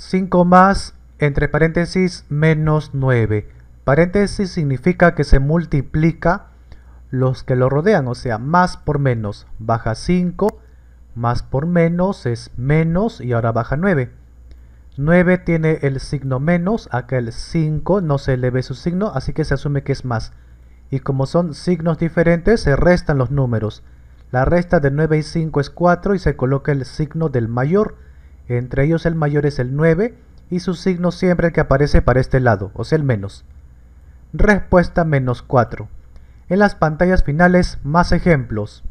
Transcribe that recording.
5 más, entre paréntesis, menos 9. Paréntesis significa que se multiplica los que lo rodean, o sea, más por menos. Baja 5, más por menos es menos y ahora baja 9. 9 tiene el signo menos, acá el 5 no se le ve su signo, así que se asume que es más. Y como son signos diferentes, se restan los números. La resta de 9 y 5 es 4 y se coloca el signo del mayor entre ellos el mayor es el 9 y su signo siempre el que aparece para este lado, o sea el menos. Respuesta menos 4. En las pantallas finales, más ejemplos.